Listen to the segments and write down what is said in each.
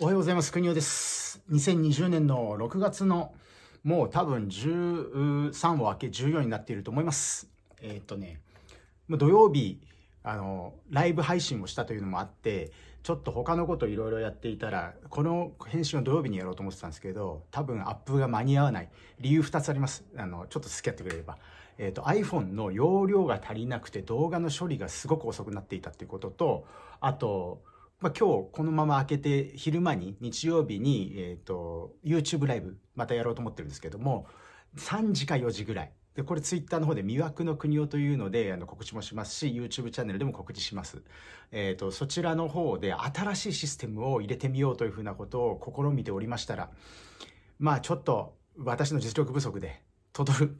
おはようございます。国尾です。2020年の6月の、もう多分13を明け14になっていると思います。えー、っとね、土曜日、あの、ライブ配信をしたというのもあって、ちょっと他のこといろいろやっていたら、この編集を土曜日にやろうと思ってたんですけど、多分アップが間に合わない。理由2つあります。あの、ちょっと付き合ってくれれば。えっ、ー、と、iPhone の容量が足りなくて動画の処理がすごく遅くなっていたっていうことと、あと、まあ、今日このまま開けて昼間に日曜日に、えー、と YouTube ライブまたやろうと思ってるんですけども3時か4時ぐらいでこれツイッターの方で魅惑の国をというのであの告知もしますし YouTube チャンネルでも告知します、えー、とそちらの方で新しいシステムを入れてみようというふうなことを試みておりましたらまあちょっと私の実力不足で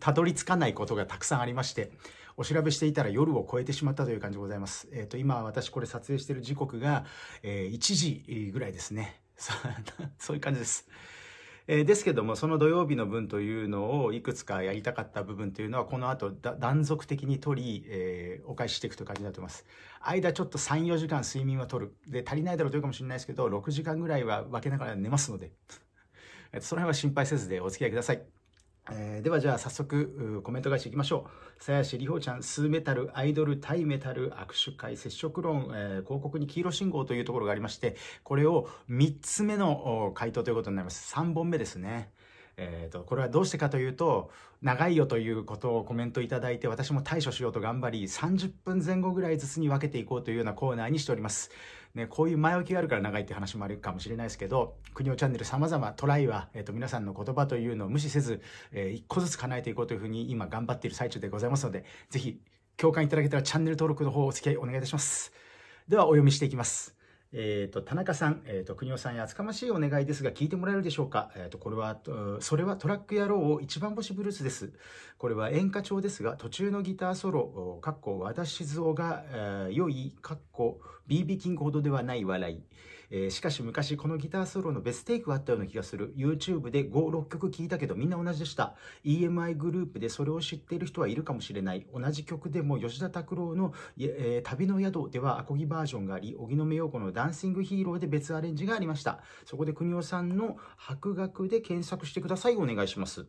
たどり着かないことがたくさんありましてお調べしていたら夜を超えてしまったという感じでございます。えっ、ー、と、今私これ撮影している時刻が、えー、1時ぐらいですね。そういう感じです。えー、ですけども、その土曜日の分というのをいくつかやりたかった部分というのは、この後断続的に取り、えー、お返ししていくという感じになってます。間ちょっと3、4時間睡眠は取る。で、足りないだろうというかもしれないですけど、6時間ぐらいは分けながら寝ますので、その辺は心配せずでお付き合いください。えー、ではじゃあ早速コメント返していきましょう。鞘師里ほちゃん、スーメタル、アイドル、対メタル、握手会、接触論、えー、広告に黄色信号というところがありまして、これを3つ目の回答ということになります。3本目ですね。えっ、ー、と、これはどうしてかというと、長いよということをコメントいただいて、私も対処しようと頑張り、30分前後ぐらいずつに分けていこうというようなコーナーにしております。ね、こういう前置きがあるから長いって話もあるかもしれないですけど、国をチャンネル様々トライは、えっ、ー、と、皆さんの言葉というのを無視せず、えー、一個ずつ叶えていこうというふうに今頑張っている最中でございますので、ぜひ、共感いただけたらチャンネル登録の方をお付き合いお願いいたします。では、お読みしていきます。えっ、ー、と、田中さん、えっ、ー、と、国尾さんや厚かましいお願いですが、聞いてもらえるでしょうかえっ、ー、と、これは、それはトラック野郎を一番星ブルースです。これは演歌調ですが、途中のギターソロ、かっこ、和田静雄が、えー、良い、かっこ、BB キングほどではない笑い。えー、しかし昔このギターソロのベステイクがあったような気がする。YouTube で5、6曲聴いたけどみんな同じでした。EMI グループでそれを知っている人はいるかもしれない。同じ曲でも吉田拓郎の、えー、旅の宿ではアコギバージョンがあり、荻野目洋子のダンシングヒーローで別アレンジがありました。そこで国尾さんの博学で検索してください。お願いします。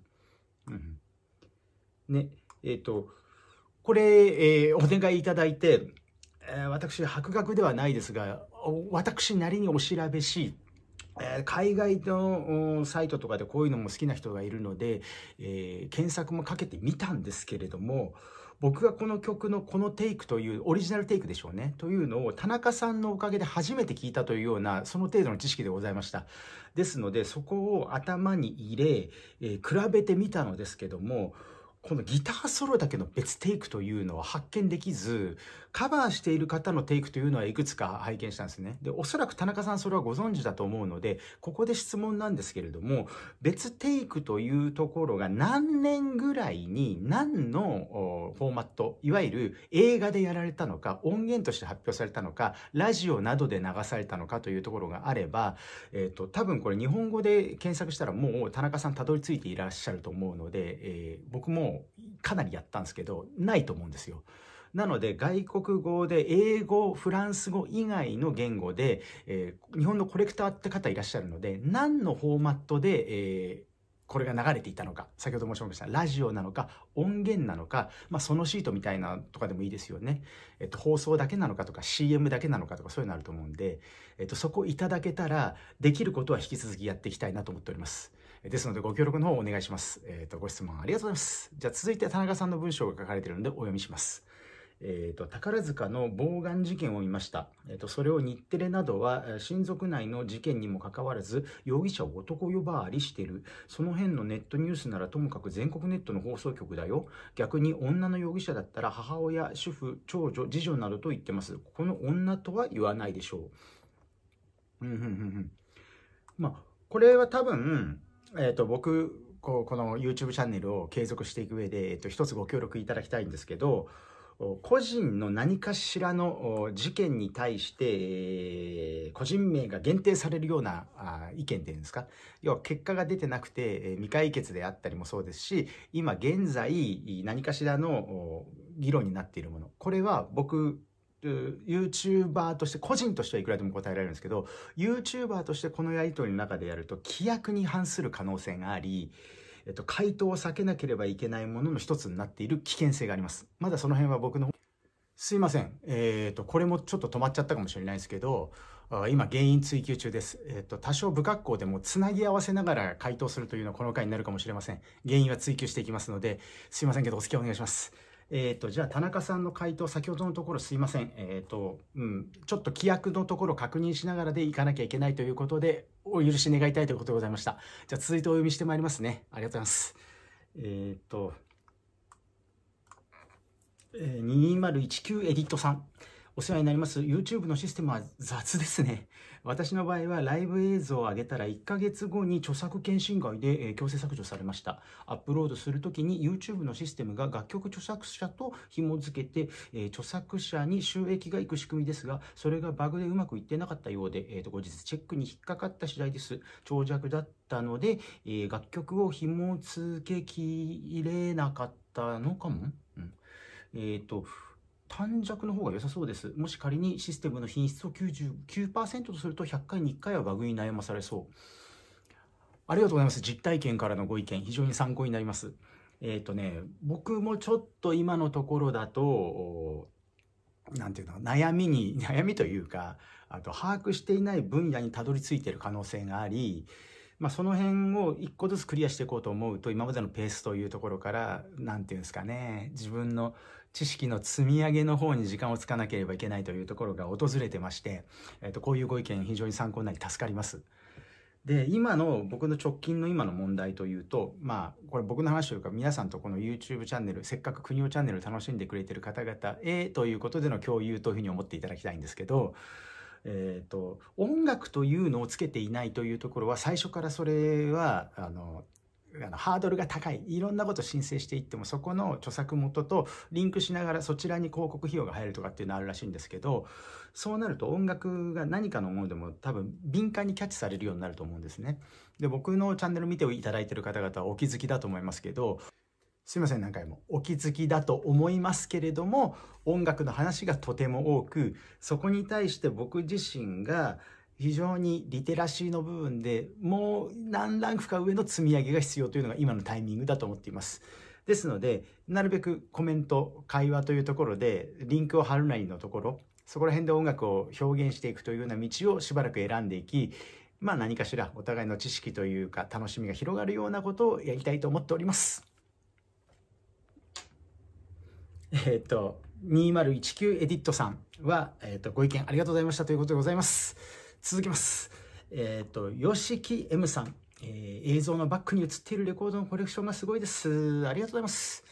うん、ね、えっ、ー、と、これ、えー、お願いいただいて、え私、博学ではないですが、私なりにお調べし、え海外のサイトとかでこういうのも好きな人がいるので、えー、検索もかけてみたんですけれども、僕がこの曲のこのテイクという、オリジナルテイクでしょうね、というのを田中さんのおかげで初めて聞いたというような、その程度の知識でございました。ですので、そこを頭に入れ、えー、比べてみたのですけども、このギターソロだけの別テイクというのは発見できず、カバーしている方のテイクというのはいくつか拝見したんですね。で、おそらく田中さんそれはご存知だと思うので、ここで質問なんですけれども、別テイクというところが何年ぐらいに何のフォーマット、いわゆる映画でやられたのか、音源として発表されたのか、ラジオなどで流されたのかというところがあれば、えっ、ー、と、多分これ日本語で検索したらもう田中さんたどり着いていらっしゃると思うので、えー、僕もかなりやったんですけど、ないと思うんですよ。なので外国語で英語、フランス語以外の言語で、えー、日本のコレクターって方いらっしゃるので、何のフォーマットで、えー、これが流れていたのか、先ほど申し上げました、ラジオなのか、音源なのか、まあ、そのシートみたいなとかでもいいですよね。えっと、放送だけなのかとか、CM だけなのかとか、そういうのあると思うんで、えっと、そこいただけたら、できることは引き続きやっていきたいなと思っております。ですのでご協力の方お願いします。えっ、ー、と、ご質問ありがとうございます。じゃあ続いて田中さんの文章が書かれているのでお読みします。えっ、ー、と、宝塚の暴害事件を見ました。えっ、ー、と、それを日テレなどは、親族内の事件にもかかわらず、容疑者を男呼ばわりしている。その辺のネットニュースならともかく全国ネットの放送局だよ。逆に女の容疑者だったら母親、主婦、長女、次女などと言ってます。ここの女とは言わないでしょう。うん、うん、うん、うん。まあ、これは多分、えっ、ー、と、僕、ここの YouTube チャンネルを継続していく上で、えっ、ー、と、一つご協力いただきたいんですけど、個人の何かしらの事件に対して、えー、個人名が限定されるような意見っていうんですか要は結果が出てなくて、えー、未解決であったりもそうですし今現在何かしらの議論になっているものこれは僕 YouTuber として、個人としてはいくらでも答えられるんですけど、YouTuber としてこのやり取りの中でやると、規約に反する可能性があり、えっと、回答を避けなければいけないものの一つになっている危険性があります。まだその辺は僕の、すいません。えっ、ー、と、これもちょっと止まっちゃったかもしれないですけど、今原因追及中です。えっ、ー、と、多少不格好でもつなぎ合わせながら回答するというのはこの回になるかもしれません。原因は追及していきますので、すいませんけどお付き合いお願いします。えっ、ー、と、じゃあ田中さんの回答、先ほどのところすいません。えっ、ー、と、うん、ちょっと規約のところ確認しながらでいかなきゃいけないということで、お許し願いたいということでございました。じゃあ続いてお読みしてまいりますね。ありがとうございます。えっ、ー、と、えー、2019エディットさん。お世話になります。YouTube のシステムは雑ですね。私の場合はライブ映像を上げたら1ヶ月後に著作権侵害で強制削除されました。アップロードするときに YouTube のシステムが楽曲著作者と紐付けて、え著作者に収益がいく仕組みですが、それがバグでうまくいってなかったようで、えー、と後日チェックに引っかかった次第です。長尺だったので、え楽曲を紐付けきれなかったのかも、うん、えっ、ー、と、短尺の方が良さそうです。もし仮にシステムの品質を99%とすると100回に1回はバグに悩まされそう。ありがとうございます。実体験からのご意見、非常に参考になります。えっ、ー、とね、僕もちょっと今のところだと、なんていうの、悩みに、悩みというか、あと把握していない分野にたどり着いている可能性があり、まあ、その辺を一個ずつクリアしていこうと思うと今までのペースというところから何て言うんですかね自分の知識の積み上げの方に時間をつかなければいけないというところが訪れてまして、えっ、と、こういうご意見非常に参考になり助かります。で、今の僕の直近の今の問題というと、まあ、これ僕の話というか皆さんとこの YouTube チャンネル、せっかく国をチャンネル楽しんでくれてる方々へということでの共有というふうに思っていただきたいんですけど、えっ、ー、と、音楽というのをつけていないというところは最初からそれは、あの、ハードルが高いいろんなこと申請していってもそこの著作元とリンクしながらそちらに広告費用が入るとかっていうのあるらしいんですけどそうなると音楽が何かのものでも多分敏感にキャッチされるようになると思うんですね。で僕のチャンネル見ていただいてる方々はお気づきだと思いますけどすいません何回もお気づきだと思いますけれども音楽の話がとても多くそこに対して僕自身が非常にリテラシーの部分でもう何ランクか上の積み上げが必要というのが今のタイミングだと思っています。ですので、なるべくコメント、会話というところで、リンクを貼るなりのところ、そこら辺で音楽を表現していくというような道をしばらく選んでいき、まあ何かしらお互いの知識というか楽しみが広がるようなことをやりたいと思っております。えっ、ー、と、2019エディットさんは、えっ、ー、と、ご意見ありがとうございましたということでございます。続きます。えっ、ー、と、吉木 M さん。えー、映像のバックに映っているレコードのコレクションがすごいです。ありがとうございます。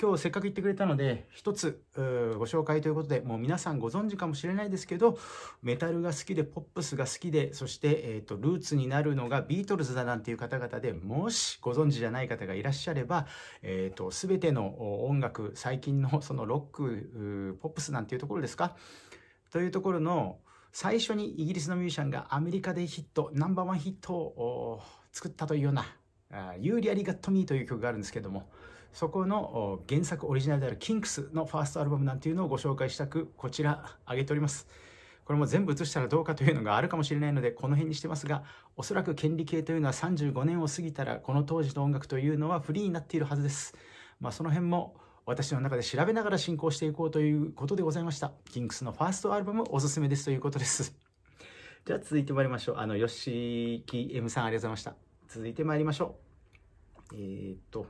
今日せっかく言ってくれたので、一つご紹介ということで、もう皆さんご存知かもしれないですけど、メタルが好きで、ポップスが好きで、そして、えっ、ー、と、ルーツになるのがビートルズだなんていう方々で、もしご存知じゃない方がいらっしゃれば、えっ、ー、と、すべての音楽、最近のそのロック、ポップスなんていうところですかというところの、最初にイギリスのミュージシャンがアメリカでヒット、ナンバーワンヒットを作ったというような、You Really Got Me という曲があるんですけども、そこの原作オリジナルである Kinks のファーストアルバムなんていうのをご紹介したく、こちら挙げております。これも全部映したらどうかというのがあるかもしれないので、この辺にしてますが、おそらく権利系というのは35年を過ぎたら、この当時の音楽というのはフリーになっているはずです。まあ、その辺も私の中で調べながら進行していこうということでございました。キングスのファーストアルバムおすすめですということです。じゃあ続いて参りましょう。あの、吉木 M さんありがとうございました。続いて参りましょう。えー、っと、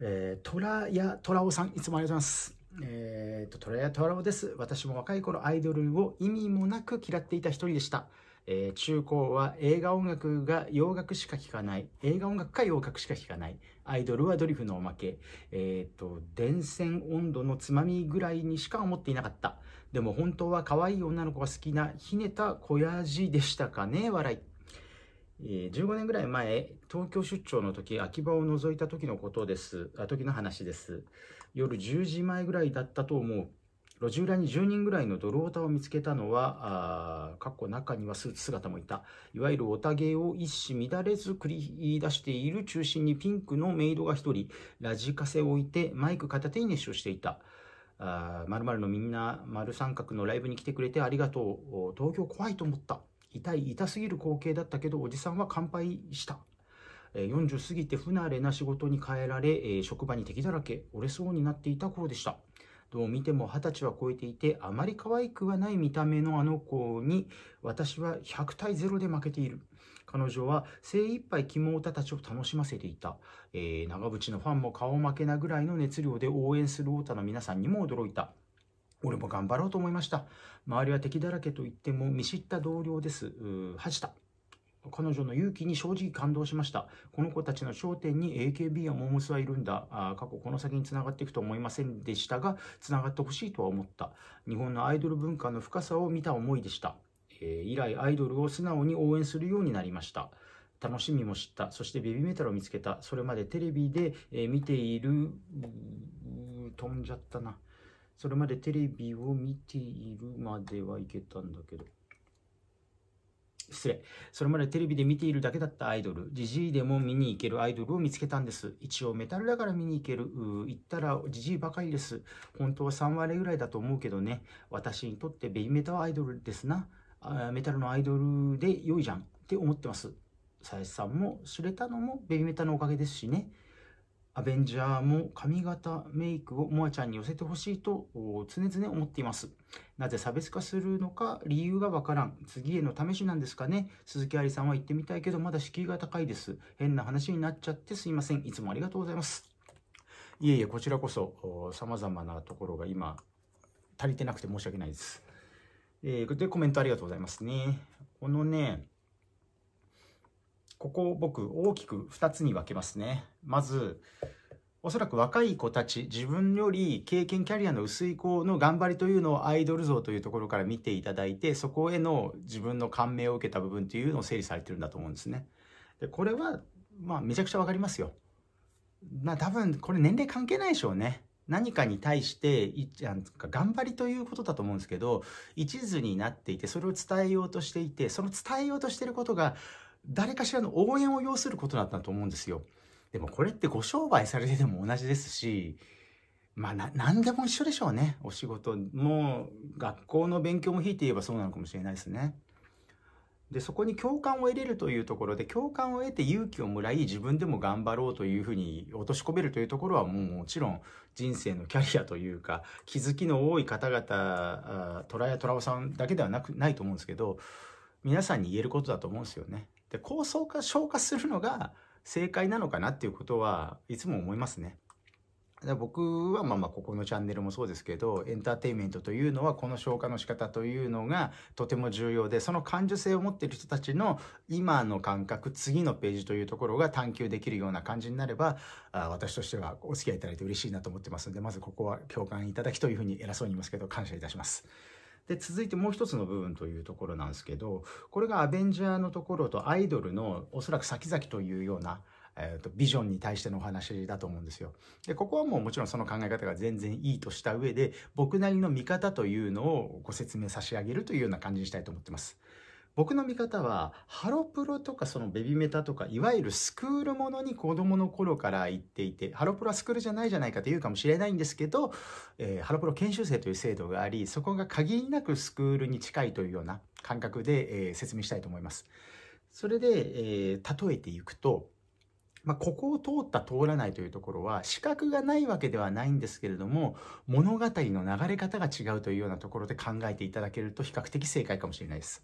えー、トラヤトラオさん、いつもありがとうございます。えー、っと、トラヤトラオです。私も若い頃アイドルを意味もなく嫌っていた一人でした。えー、中高は映画音楽が洋楽しか聴かない。映画音楽か洋楽しか聴かない。アイドルはドリフのおまけ。えっ、と、電線温度のつまみぐらいにしか思っていなかった。でも本当は可愛い女の子が好きなひねた小やじでしたかね笑い。え15年ぐらい前、東京出張の時、秋葉を覗いた時のことです。あ時の話です。夜10時前ぐらいだったと思う。路地裏に10人ぐらいの泥オタを見つけたのは、かっこ中にはスーツ姿もいた。いわゆるオタ芸を一糸乱れず繰り出している中心にピンクのメイドが一人、ラジカセを置いてマイク片手に熱唱していた。まるのみんな、丸三角のライブに来てくれてありがとう。東京怖いと思った。痛い、痛すぎる光景だったけど、おじさんは乾杯した。40過ぎて不慣れな仕事に変えられ、職場に敵だらけ、折れそうになっていた頃でした。どう見ても二十歳は超えていて、あまり可愛くはない見た目のあの子に、私は100対0で負けている。彼女は精一杯キモオタたちを楽しませていた。えー、長渕のファンも顔負けなぐらいの熱量で応援する太田の皆さんにも驚いた。俺も頑張ろうと思いました。周りは敵だらけと言っても見知った同僚です。恥じた。彼女の勇気に正直感動しました。この子たちの頂点に AKB やモームスはいるんだ。あ過去この先に繋がっていくと思いませんでしたが、繋がってほしいとは思った。日本のアイドル文化の深さを見た思いでした。えー、以来アイドルを素直に応援するようになりました。楽しみも知った。そしてベビーメタルを見つけた。それまでテレビで、え見ている、飛んじゃったな。それまでテレビを見ているまではいけたんだけど。失礼。それまでテレビで見ているだけだったアイドル、ジジイでも見に行けるアイドルを見つけたんです。一応メタルだから見に行ける。行ったらジジイばかりです。本当は3割ぐらいだと思うけどね。私にとってベイメタはアイドルですな。あメタルのアイドルで良いじゃんって思ってます。さやさんも知れたのもベビメタのおかげですしね。アベンジャーも髪型、メイクをモアちゃんに寄せてほしいと常々思っています。なぜ差別化するのか理由がわからん。次への試しなんですかね。鈴木愛理さんは行ってみたいけどまだ敷居が高いです。変な話になっちゃってすいません。いつもありがとうございます。いえいえ、こちらこそ様々なところが今足りてなくて申し訳ないです。えー、で、コメントありがとうございますね。このね、ここを僕大きく2つに分けますね。まず、おそらく若い子たち、自分より経験キャリアの薄い子の頑張りというのをアイドル像というところから見ていただいて、そこへの自分の感銘を受けた部分というのを整理されてるんだと思うんですね。でこれは、まあ、めちゃくちゃ分かりますよ。ま多分、これ年齢関係ないでしょうね。何かに対して、頑張りということだと思うんですけど、一途になっていて、それを伝えようとしていて、その伝えようとしてることが、誰かしらの応援を要することだったと思うんですよ。でもこれってご商売されてても同じですし、まあ、何でも一緒でしょうね。お仕事も、学校の勉強も引いて言えばそうなのかもしれないですね。で、そこに共感を得れるというところで、共感を得て勇気をもらい、自分でも頑張ろうというふうに落とし込めるというところは、もうもちろん人生のキャリアというか、気づきの多い方々、虎ラやトラさんだけではなく、ないと思うんですけど、皆さんに言えることだと思うんですよね。で構想化消化するのが正解なのかなっていうことはいつも思いますね。僕はまあまあここのチャンネルもそうですけどエンターテインメントというのはこの消化の仕方というのがとても重要でその感受性を持っている人たちの今の感覚次のページというところが探求できるような感じになればあ私としてはお付き合いいただいて嬉しいなと思ってますのでまずここは共感いただきというふうに偉そうに言いますけど感謝いたします。で、続いてもう一つの部分というところなんですけど、これがアベンジャーのところとアイドルのおそらく先々というような、えーと、とビジョンに対してのお話だと思うんですよ。で、ここはもうもちろんその考え方が全然いいとした上で、僕なりの見方というのをご説明差し上げるというような感じにしたいと思ってます。僕の見方はハロプロとかそのベビメタとかいわゆるスクールものに子供の頃から行っていてハロプロはスクールじゃないじゃないかというかもしれないんですけど、えー、ハロプロ研修生という制度がありそこが限りなくスクールに近いというような感覚で、えー、説明したいと思います。それで、えー、例えていくとまあ、ここを通った通らないというところは資格がないわけではないんですけれども物語の流れ方が違うというようなところで考えていただけると比較的正解かもしれないです。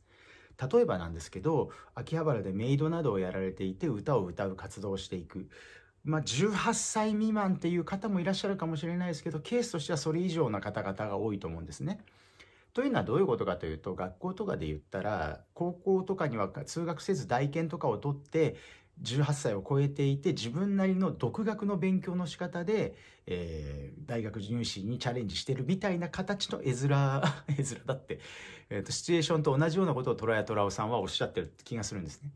例えばなんですけど秋葉原でメイドなどをやられていて歌を歌う活動をしていく。まあ、18歳未満っていう方もいらっしゃるかもしれないですけどケースとしてはそれ以上の方々が多いと思うんですね。というのはどういうことかというと学校とかで言ったら高校とかには通学せず代券とかを取って18歳を超えていて自分なりの独学の勉強の仕方で、えー、大学入試にチャレンジしてるみたいな形の絵面 絵面だって、えーと、シチュエーションと同じようなことを虎屋虎雄さんはおっしゃってる気がするんですね。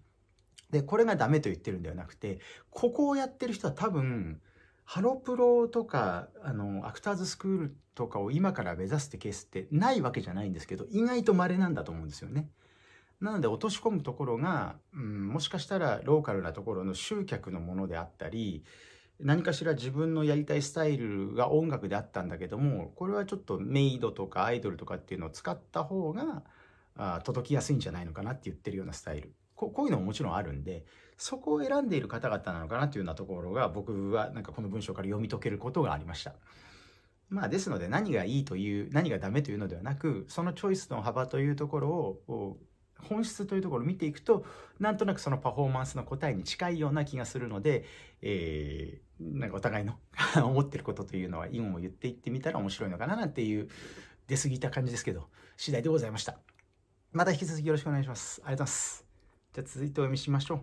でこれがダメと言ってるんではなくてここをやってる人は多分ハロプロとかあのアクターズスクールとかを今から目指すってケースってないわけじゃないんですけど意外と稀なんだと思うんですよね。なので落とし込むところが、うん、もしかしたらローカルなところの集客のものであったり、何かしら自分のやりたいスタイルが音楽であったんだけども、これはちょっとメイドとかアイドルとかっていうのを使った方が、あ届きやすいんじゃないのかなって言ってるようなスタイル。ここういうのももちろんあるんで、そこを選んでいる方々なのかなというようなところが僕はなんかこの文章から読み解けることがありました。まあですので何がいいという、何がダメというのではなく、そのチョイスの幅というところを本質というところを見ていくとなんとなくそのパフォーマンスの答えに近いような気がするので、えー、なんかお互いの 思ってることというのは今も言っていってみたら面白いのかななんていう出過ぎた感じですけど次第でございましたまた引き続きよろしくお願いしますありがとうございますじゃあ続いてお読みしましょう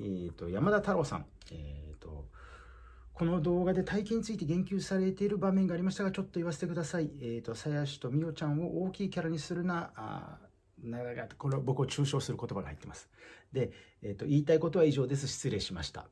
えっ、ー、と山田太郎さんえっ、ー、とこの動画で体験について言及されている場面がありましたが、ちょっと言わせてください。えっ、ー、と、鞘師と美桜ちゃんを大きいキャラにするな、なんかこれ僕を中傷する言葉が入ってます。で、えーと、言いたいことは以上です。失礼しました。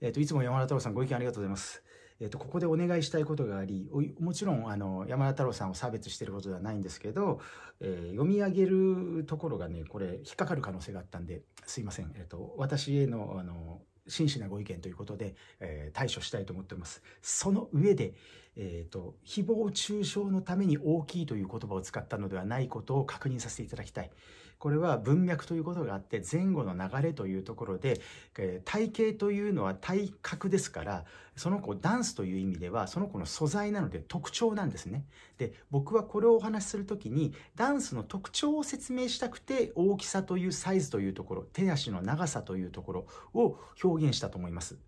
えっ、ー、と、いつも山田太郎さんご意見ありがとうございます。えっ、ー、と、ここでお願いしたいことがあり、もちろん、あの、山田太郎さんを差別していることではないんですけど、えー、読み上げるところがね、これ、引っかかる可能性があったんで、すいません。えっ、と、私への、あの、真摯なご意見ということで、え対処したいと思っております。その上で、えっ、ー、と、誹謗中傷のために大きいという言葉を使ったのではないことを確認させていただきたい。これは文脈ということがあって、前後の流れというところで、えー、体型というのは体格ですから、その子ダンスという意味では、その子の素材なので特徴なんですね。で、僕はこれをお話しするときに、ダンスの特徴を説明したくて、大きさというサイズというところ、手足の長さというところを表現したと思います。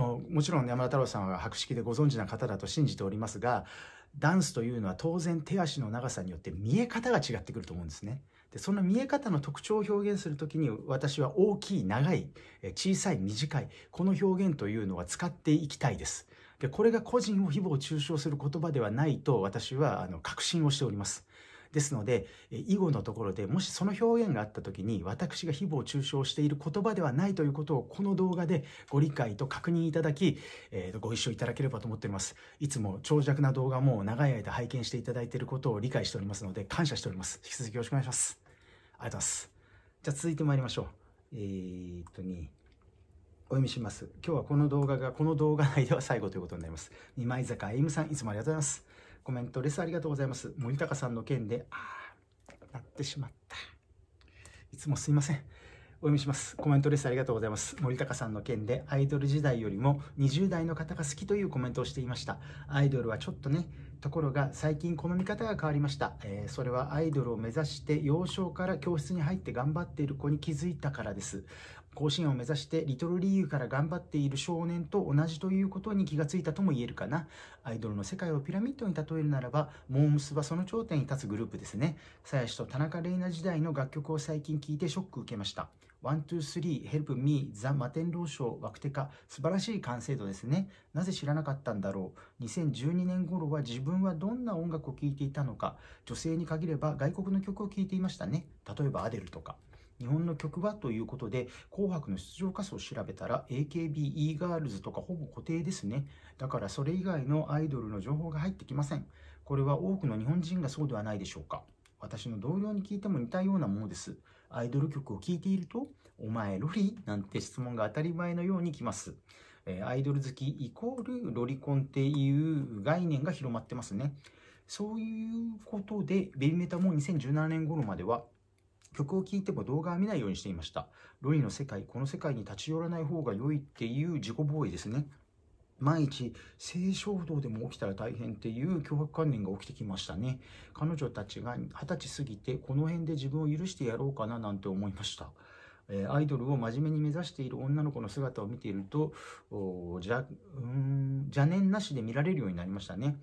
もちろん山田太郎さんは博識でご存知な方だと信じておりますがダンスというのは当然手足の長さによって見え方が違ってくると思うんですね。でその見え方の特徴を表現する時に私は大きい長い小さい短いこの表現というのは使っていきたいです。でこれが個人を誹謗中傷する言葉ではないと私はあの確信をしております。ですので、以後のところでもしその表現があった時に私が誹謗中傷している言葉ではないということをこの動画でご理解と確認いただき、えー、ご一緒いただければと思っております。いつも長尺な動画も長い間拝見していただいていることを理解しておりますので感謝しております。引き続きよろしくお願いします。ありがとうございます。じゃあ続いて参りましょう。えー、っとに、お読みします。今日はこの動画がこの動画内では最後ということになります。二枚坂あゆむさん、いつもありがとうございます。コメントレスありがとうございます。森高さんの件で、ああ、なってしまった。いつもすいません。お読みします。コメントレスありがとうございます。森高さんの件で、アイドル時代よりも20代の方が好きというコメントをしていました。アイドルはちょっとね、ところが最近この見方が変わりました、えー、それはアイドルを目指して幼少から教室に入って頑張っている子に気づいたからです甲子園を目指してリトルリーグから頑張っている少年と同じということに気がついたとも言えるかな。アイドルの世界をピラミッドに例えるならば、モームスはその頂点に立つグループですね。鞘師と田中玲奈時代の楽曲を最近聴いてショック受けました。123ー、ヘルプ、Me ザ・マテンロー賞ワクテカ素晴らしい完成度ですねなぜ知らなかったんだろう2012年頃は自分はどんな音楽を聴いていたのか女性に限れば外国の曲を聴いていましたね例えばアデルとか日本の曲はということで、紅白の出場歌手を調べたら、AKB、e-girls とかほぼ固定ですね。だからそれ以外のアイドルの情報が入ってきません。これは多くの日本人がそうではないでしょうか。私の同僚に聞いても似たようなものです。アイドル曲を聴いていると、お前ロリなんて質問が当たり前のように来ます。えアイドル好きイコールロリコンっていう概念が広まってますね。そういうことで、ベビメタも2017年頃までは曲を聴いても動画は見ないようにしていました。ロイの世界、この世界に立ち寄らない方が良いっていう自己防衛ですね。万一、性衝動でも起きたら大変っていう脅迫観念が起きてきましたね。彼女たちが二十歳過ぎて、この辺で自分を許してやろうかななんて思いました。えアイドルを真面目に目指している女の子の姿を見ていると、ん、邪念なしで見られるようになりましたね。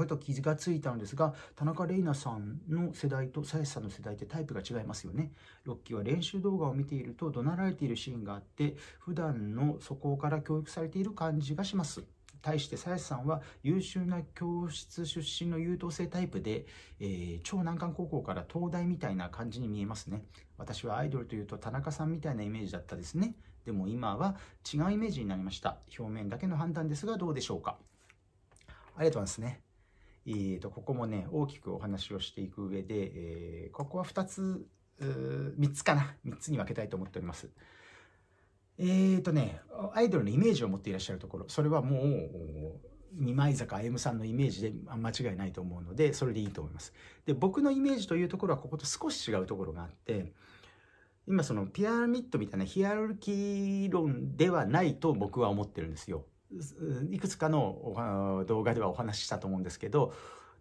はと傷がついたのですが、田中玲奈さんの世代と鞘師さんの世代ってタイプが違いますよね。ロッキーは練習動画を見ていると怒鳴られているシーンがあって、普段の素行から教育されている感じがします。対して鞘師さんは優秀な教室出身の優等生タイプで、えー、超難関高校から東大みたいな感じに見えますね。私はアイドルというと田中さんみたいなイメージだったですね。でも今は違うイメージになりました。表面だけの判断ですがどうでしょうか。ありがとうございますね。えー、とここもね大きくお話をしていく上で、えー、ここは2つ3つかな3つに分けたいと思っております。えっ、ー、とねアイドルのイメージを持っていらっしゃるところそれはもう二枚坂 M さんのイメージで間違いないと思うのでそれでいいと思います。で僕のイメージというところはここと少し違うところがあって今そのピラミッドみたいなヒアルキー論ではないと僕は思ってるんですよ。いくつかの動画ではお話ししたと思うんですけど、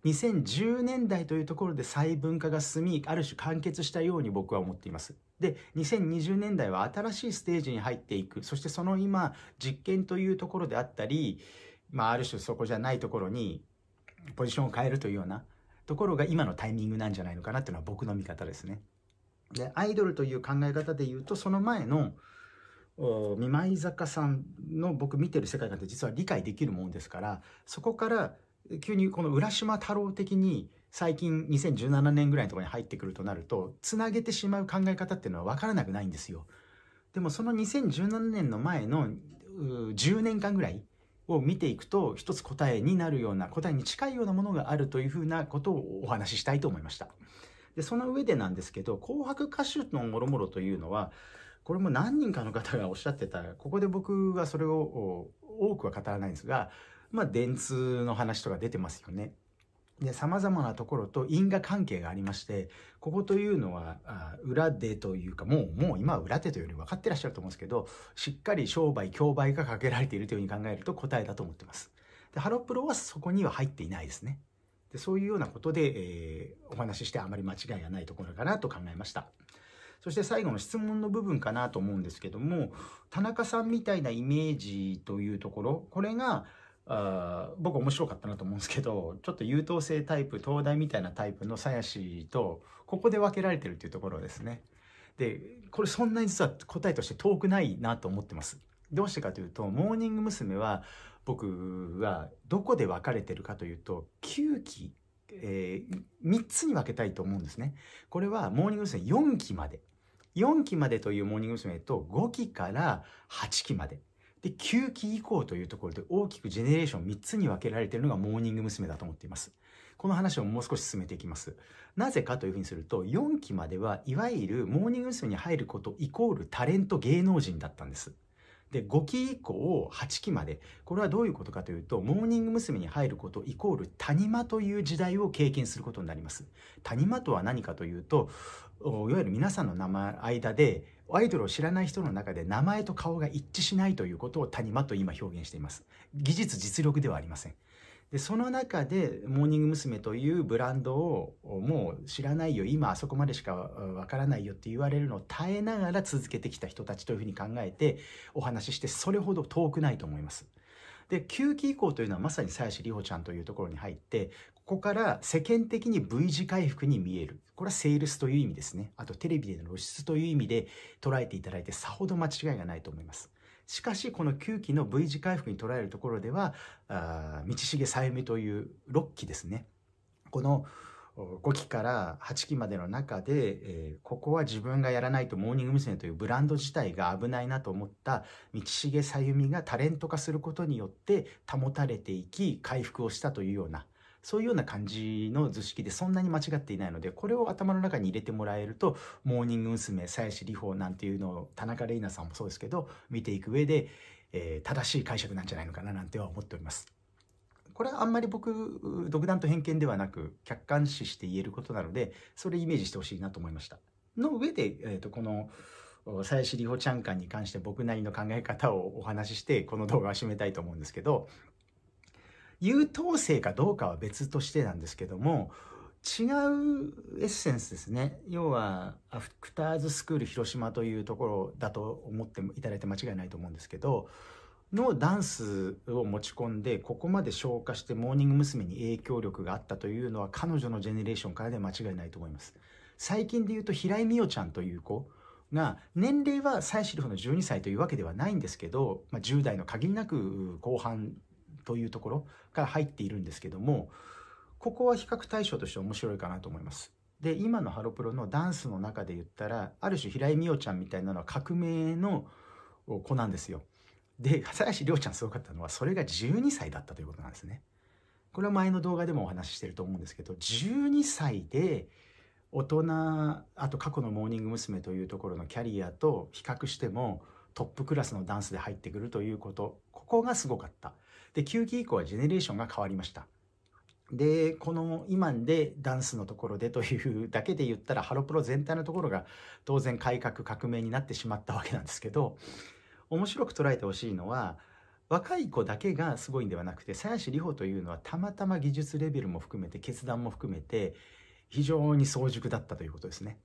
2010年代というところで細分化が進み、ある種完結したように僕は思っています。で、2020年代は新しいステージに入っていく。そしてその今、実験というところであったり、まあ、ある種そこじゃないところにポジションを変えるというようなところが今のタイミングなんじゃないのかなっていうのは僕の見方ですね。で、アイドルという考え方で言うと、その前の見舞い坂さんの僕見てる世界観って実は理解できるもんですからそこから急にこの浦島太郎的に最近2017年ぐらいのところに入ってくるとなるとつなげてしまう考え方っていうのは分からなくないんですよ。でもその2017年の前の10年間ぐらいを見ていくと一つ答えになるような答えに近いようなものがあるというふうなことをお話ししたいと思いました。でその上でなんですけど「紅白歌手のもろもろ」というのはこれも何人かの方がおっしゃってた、ここで僕はそれを多くは語らないんですが、まあ、電通の話とか出てますよね。で、様々なところと因果関係がありまして、ここというのは、裏手というか、もう、もう今は裏手というより分かってらっしゃると思うんですけど、しっかり商売、競売がかけられているというふうに考えると答えだと思ってます。で、ハロプロはそこには入っていないですね。でそういうようなことで、えー、お話ししてあまり間違いがないところかなと考えました。そして最後の質問の部分かなと思うんですけども、田中さんみたいなイメージというところ、これが、あ僕面白かったなと思うんですけど、ちょっと優等生タイプ、東大みたいなタイプの鞘師と、ここで分けられてるっていうところですね。で、これそんなに実は答えとして遠くないなと思ってます。どうしてかというと、モーニング娘。は、僕はどこで分かれてるかというと、9期、えー、3つに分けたいと思うんですね。これはモーニング娘。4期まで。4期までというモーニング娘。と5期から8期まで。で、9期以降というところで大きくジェネレーション3つに分けられているのがモーニング娘。だと思っています。この話をもう少し進めていきます。なぜかというふうにすると、4期まではいわゆるモーニング娘。に入ることイコールタレント芸能人だったんです。で、5期以降8期まで。これはどういうことかというと、モーニング娘。に入ることイコール谷間という時代を経験することになります。谷間とは何かというと、いわゆる皆さんの名前、間で、アイドルを知らない人の中で名前と顔が一致しないということを谷間と今表現しています。技術実力ではありません。でその中でモーニング娘。というブランドをもう知らないよ今あそこまでしかわからないよって言われるのを耐えながら続けてきた人たちというふうに考えてお話ししてそれほど遠くないと思います。で9期以降というのはまさに鞘師里帆ちゃんというところに入ってここから世間的に V 字回復に見えるこれはセールスという意味ですねあとテレビでの露出という意味で捉えていただいてさほど間違いがないと思いますしかし、この9期の V 字回復に捉えるところでは、あ道重さゆみという6期ですね。この5期から8期までの中で、えー、ここは自分がやらないとモーニング娘。というブランド自体が危ないなと思った道重さゆみがタレント化することによって保たれていき回復をしたというようなそういうような感じの図式でそんなに間違っていないので、これを頭の中に入れてもらえると、モーニング娘。鞘師里穂なんていうのを、田中玲奈さんもそうですけど、見ていく上で、えー、正しい解釈なんじゃないのかななんては思っております。これはあんまり僕、独断と偏見ではなく、客観視して言えることなので、それイメージしてほしいなと思いました。の上で、えー、と、この、鞘師里穂ちゃん間に関して僕なりの考え方をお話しして、この動画を締めたいと思うんですけど、優等生かどうかは別としてなんですけども、違うエッセンスですね。要は、アフターズスクール広島というところだと思っていただいて間違いないと思うんですけど、のダンスを持ち込んで、ここまで消化してモーニング娘。に影響力があったというのは彼女のジェネレーションからで間違いないと思います。最近で言うと平井美代ちゃんという子が、年齢は最シルフの12歳というわけではないんですけど、まあ、10代の限りなく後半というところから入っているんですけども、ここは比較対象として面白いかなと思います。で、今のハロプロのダンスの中で言ったら、ある種平井美桜ちゃんみたいなのは革命の子なんですよ。で、朝林亮ちゃんすごかったのは、それが12歳だったということなんですね。これは前の動画でもお話ししてると思うんですけど、12歳で大人、あと過去のモーニング娘。というところのキャリアと比較しても、トップクラスのダンスで入ってくるということ、ここがすごかった。で、9期以降はジェネレーションが変わりました。で、この今でダンスのところでというだけで言ったらハロプロ全体のところが当然改革革命になってしまったわけなんですけど、面白く捉えてほしいのは、若い子だけがすごいんではなくて、鞘師里帆というのはたまたま技術レベルも含めて決断も含めて非常に早熟だったということですね。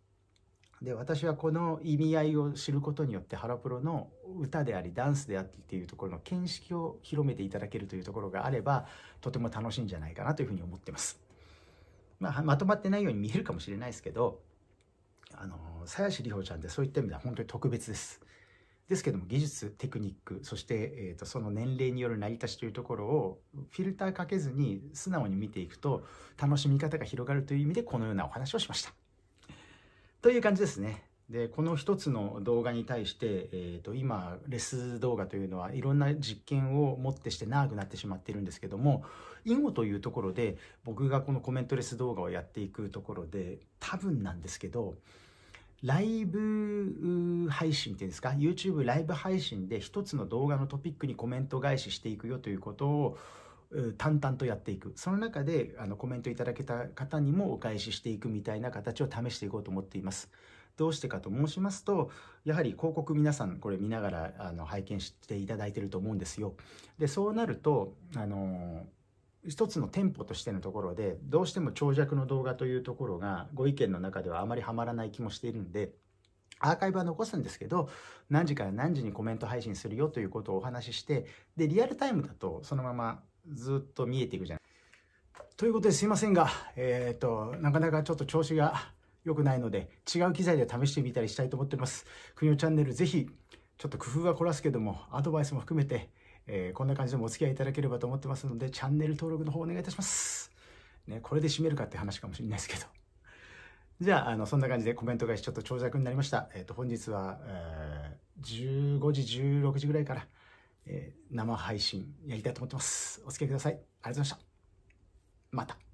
で私はこの意味合いを知ることによってハロプロの歌でありダンスであってっていうところの見識を広めていただけるというところがあればとても楽しいんじゃないかなというふうに思ってます、まあ、まとまってないように見えるかもしれないですけどあの鞘師里帆ちゃんってそういった意味では本当に特別ですですけども技術テクニックそして、えーと、とその年齢による成り立ちというところをフィルターかけずに素直に見ていくと楽しみ方が広がるという意味でこのようなお話をしました。という感じですね。で、この一つの動画に対して、えっ、ー、と、今、レス動画というのはいろんな実験をもってして長くなってしまっているんですけども、囲碁というところで、僕がこのコメントレス動画をやっていくところで、多分なんですけど、ライブ配信っていうんですか、YouTube ライブ配信で一つの動画のトピックにコメント返ししていくよということを、淡々とやっていく。その中で、あの、コメントいただけた方にもお返ししていくみたいな形を試していこうと思っています。どうしてかと申しますと、やはり広告皆さんこれ見ながらあの拝見していただいてると思うんですよ。で、そうなると、あの一つの店舗としてのところで、どうしても長尺の動画というところが、ご意見の中ではあまりはまらない気もしているんで、アーカイブは残すんですけど、何時から何時にコメント配信するよということをお話しして、で、リアルタイムだと、そのままずっと見えていくじゃないということですいませんが、えっ、ー、と、なかなかちょっと調子が良くないので、違う機材で試してみたりしたいと思ってます。くにおチャンネル、ぜひ、ちょっと工夫は凝らすけども、アドバイスも含めて、えー、こんな感じでもお付き合いいただければと思ってますので、チャンネル登録の方お願いいたします。ね、これで締めるかって話かもしれないですけど。じゃあ、あの、そんな感じでコメント返しちょっと長尺になりました。えっ、ー、と、本日は、えー、15時、16時ぐらいから、えー、生配信やりたいと思ってます。お付き合いください。ありがとうございました。また。